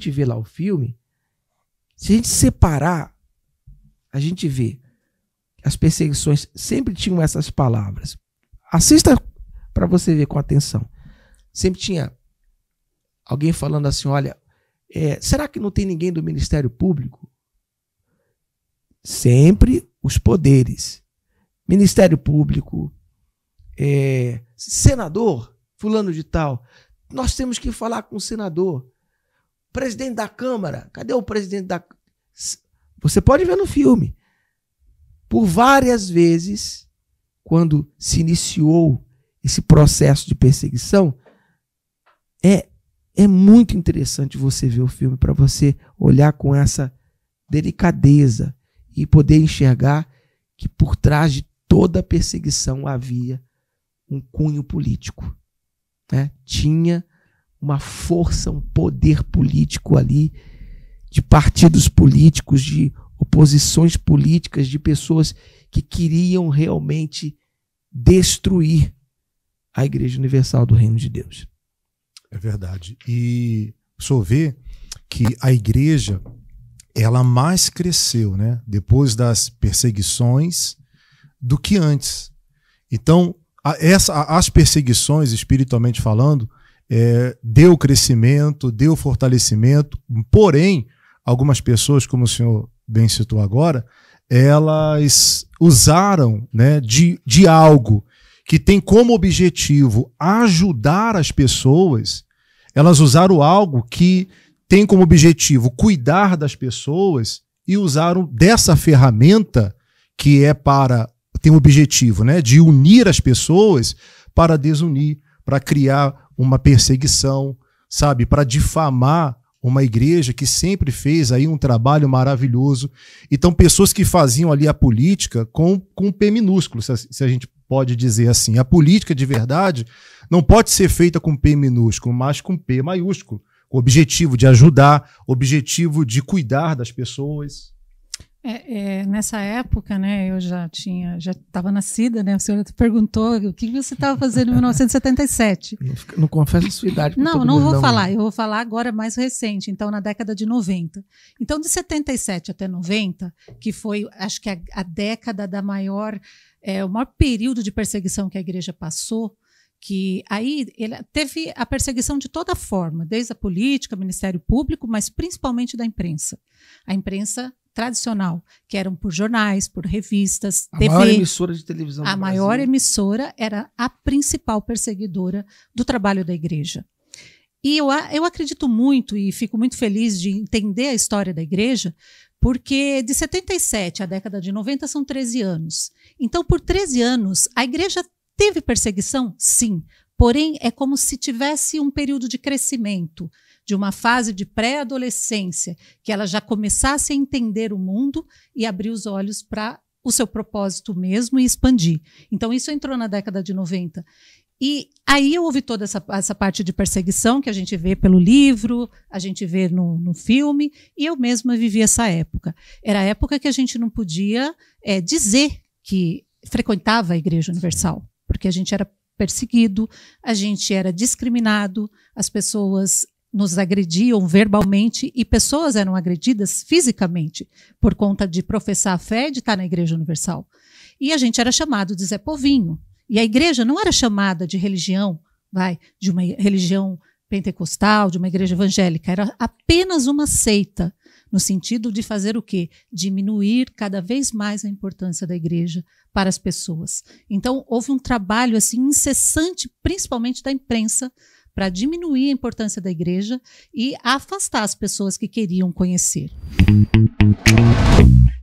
gente vê lá o filme, se a gente separar, a gente vê as perseguições sempre tinham essas palavras. Assista para você ver com atenção. Sempre tinha alguém falando assim: olha, é, será que não tem ninguém do Ministério Público? Sempre os poderes. Ministério Público, é, senador, fulano de tal. Nós temos que falar com o senador. Presidente da Câmara. Cadê o presidente da Você pode ver no filme. Por várias vezes, quando se iniciou esse processo de perseguição, é é muito interessante você ver o filme para você olhar com essa delicadeza e poder enxergar que por trás de toda perseguição havia um cunho político. Né? Tinha uma força, um poder político ali, de partidos políticos, de oposições políticas, de pessoas que queriam realmente destruir a Igreja Universal do Reino de Deus. É verdade. E só vê que a igreja ela mais cresceu, né, depois das perseguições do que antes. Então, a, essa, as perseguições espiritualmente falando, é, deu crescimento, deu fortalecimento, porém, algumas pessoas, como o senhor bem citou agora, elas usaram né, de, de algo que tem como objetivo ajudar as pessoas, elas usaram algo que tem como objetivo cuidar das pessoas e usaram dessa ferramenta que é para tem o objetivo, né, de unir as pessoas para desunir, para criar uma perseguição, sabe, para difamar uma igreja que sempre fez aí um trabalho maravilhoso. Então, pessoas que faziam ali a política com, com P minúsculo, se a, se a gente pode dizer assim. A política de verdade não pode ser feita com P minúsculo, mas com P maiúsculo. Com o objetivo de ajudar, objetivo de cuidar das pessoas. É, é, nessa época, né, eu já tinha, já estava nascida, né? O senhor perguntou o que você estava fazendo em 1977. Não, não confesso a sua idade. Não, não vou não. falar. Eu vou falar agora mais recente, então na década de 90. Então de 77 até 90, que foi, acho que a, a década da maior, é, o maior período de perseguição que a igreja passou, que aí ele teve a perseguição de toda forma, desde a política, Ministério Público, mas principalmente da imprensa. A imprensa tradicional, que eram por jornais, por revistas, a TV. A maior emissora de televisão. A maior emissora era a principal perseguidora do trabalho da igreja. E eu, eu acredito muito e fico muito feliz de entender a história da igreja, porque de 77 à década de 90 são 13 anos. Então, por 13 anos, a igreja teve perseguição? Sim. Porém, é como se tivesse um período de crescimento, de uma fase de pré-adolescência, que ela já começasse a entender o mundo e abrir os olhos para o seu propósito mesmo e expandir. Então, isso entrou na década de 90. E aí houve toda essa, essa parte de perseguição que a gente vê pelo livro, a gente vê no, no filme, e eu mesma vivi essa época. Era a época que a gente não podia é, dizer que frequentava a Igreja Universal, porque a gente era perseguido, a gente era discriminado, as pessoas nos agrediam verbalmente e pessoas eram agredidas fisicamente por conta de professar a fé e de estar na Igreja Universal. E a gente era chamado de Zé Povinho. E a igreja não era chamada de religião, vai, de uma religião pentecostal, de uma igreja evangélica, era apenas uma seita no sentido de fazer o quê? Diminuir cada vez mais a importância da igreja para as pessoas. Então, houve um trabalho assim incessante, principalmente da imprensa, para diminuir a importância da igreja e afastar as pessoas que queriam conhecer.